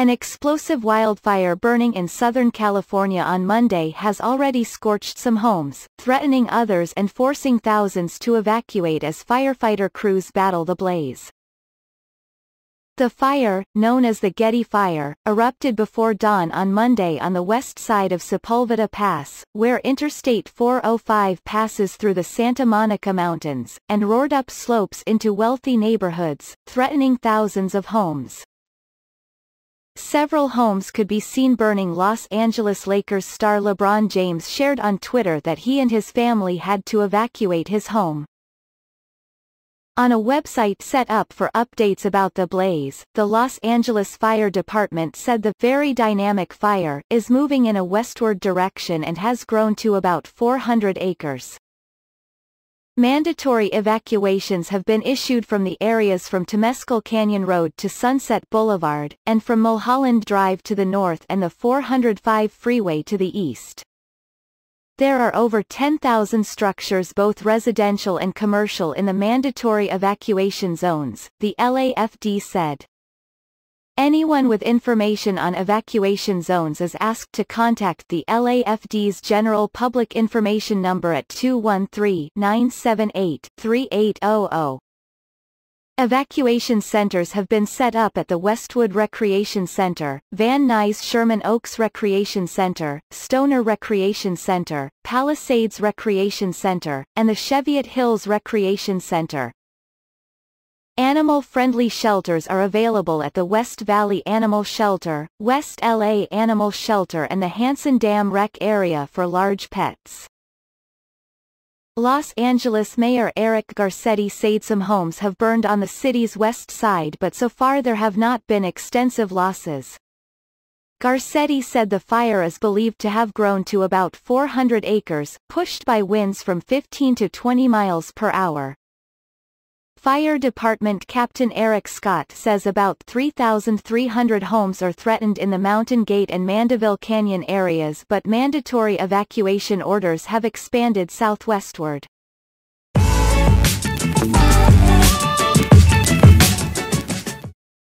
An explosive wildfire burning in Southern California on Monday has already scorched some homes, threatening others and forcing thousands to evacuate as firefighter crews battle the blaze. The fire, known as the Getty Fire, erupted before dawn on Monday on the west side of Sepulveda Pass, where Interstate 405 passes through the Santa Monica Mountains, and roared up slopes into wealthy neighborhoods, threatening thousands of homes. Several homes could be seen burning Los Angeles Lakers star LeBron James shared on Twitter that he and his family had to evacuate his home. On a website set up for updates about the blaze, the Los Angeles Fire Department said the very dynamic fire is moving in a westward direction and has grown to about 400 acres. Mandatory evacuations have been issued from the areas from Temescal Canyon Road to Sunset Boulevard, and from Mulholland Drive to the north and the 405 freeway to the east. There are over 10,000 structures both residential and commercial in the mandatory evacuation zones, the LAFD said. Anyone with information on evacuation zones is asked to contact the LAFD's General Public Information Number at 213-978-3800. Evacuation centers have been set up at the Westwood Recreation Center, Van Nuys Sherman Oaks Recreation Center, Stoner Recreation Center, Palisades Recreation Center, and the Cheviot Hills Recreation Center. Animal-friendly shelters are available at the West Valley Animal Shelter, West LA Animal Shelter and the Hanson Dam Rec Area for large pets. Los Angeles Mayor Eric Garcetti said some homes have burned on the city's west side but so far there have not been extensive losses. Garcetti said the fire is believed to have grown to about 400 acres, pushed by winds from 15 to 20 miles per hour, Fire Department Captain Eric Scott says about 3,300 homes are threatened in the Mountain Gate and Mandeville Canyon areas but mandatory evacuation orders have expanded southwestward.